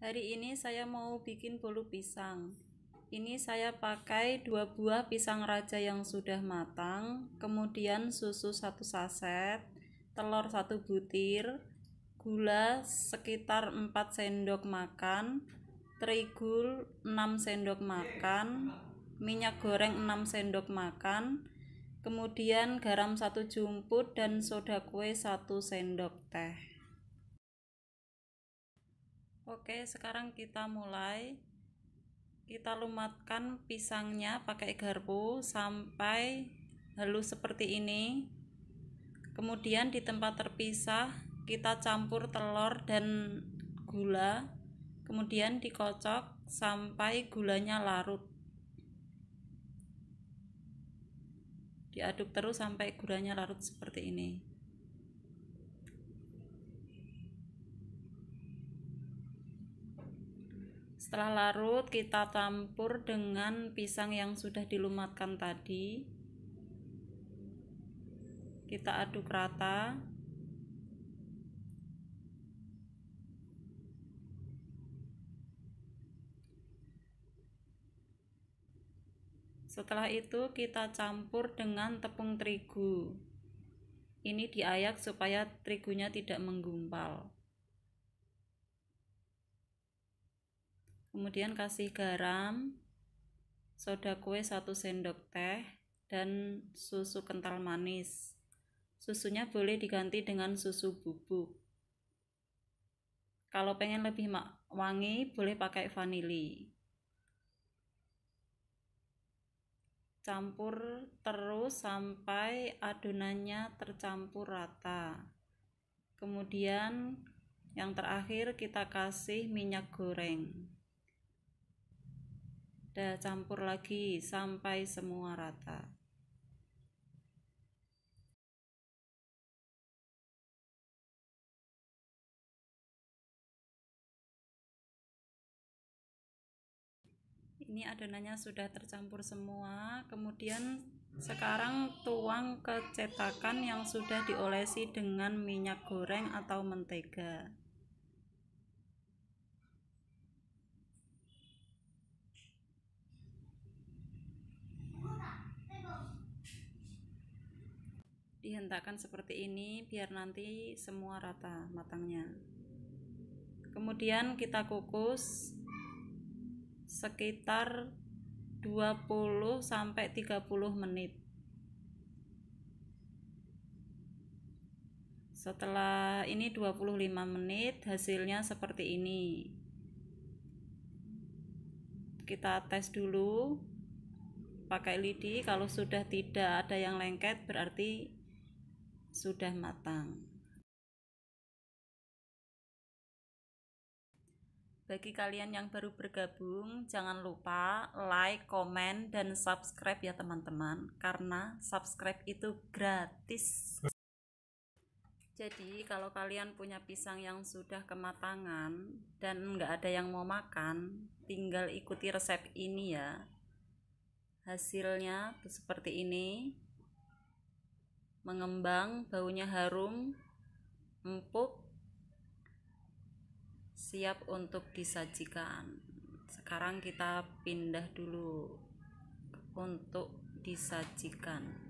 hari ini saya mau bikin bolu pisang ini saya pakai dua buah pisang raja yang sudah matang kemudian susu satu saset telur satu butir gula sekitar 4 sendok makan terigu 6 sendok makan minyak goreng 6 sendok makan kemudian garam satu jumput dan soda kue satu sendok teh Oke, sekarang kita mulai. Kita lumatkan pisangnya pakai garpu sampai halus seperti ini. Kemudian di tempat terpisah kita campur telur dan gula. Kemudian dikocok sampai gulanya larut. Diaduk terus sampai gulanya larut seperti ini. Setelah larut, kita campur dengan pisang yang sudah dilumatkan tadi. Kita aduk rata. Setelah itu, kita campur dengan tepung terigu. Ini diayak supaya terigunya tidak menggumpal. kemudian kasih garam soda kue 1 sendok teh dan susu kental manis susunya boleh diganti dengan susu bubuk kalau pengen lebih wangi boleh pakai vanili campur terus sampai adonannya tercampur rata kemudian yang terakhir kita kasih minyak goreng Dah campur lagi sampai semua rata. ini adonannya sudah tercampur semua kemudian sekarang tuang ke cetakan yang sudah diolesi dengan minyak goreng atau mentega dihentakkan seperti ini biar nanti semua rata matangnya kemudian kita kukus sekitar 20 sampai 30 menit setelah ini 25 menit hasilnya seperti ini kita tes dulu pakai lidi kalau sudah tidak ada yang lengket berarti sudah matang. Bagi kalian yang baru bergabung, jangan lupa like, komen, dan subscribe ya teman-teman, karena subscribe itu gratis. Jadi kalau kalian punya pisang yang sudah kematangan dan nggak ada yang mau makan, tinggal ikuti resep ini ya. Hasilnya seperti ini mengembang, baunya harum, empuk, siap untuk disajikan. Sekarang kita pindah dulu untuk disajikan.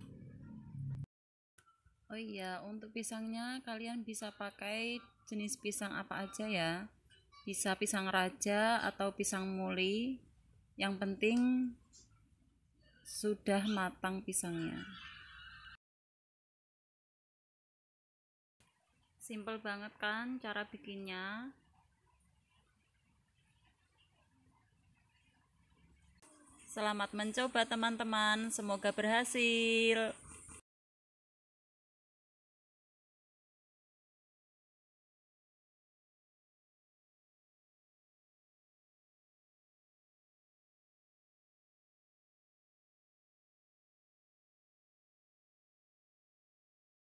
Oh iya, untuk pisangnya kalian bisa pakai jenis pisang apa aja ya. Bisa pisang raja atau pisang muli. Yang penting sudah matang pisangnya. simple banget kan cara bikinnya selamat mencoba teman-teman semoga berhasil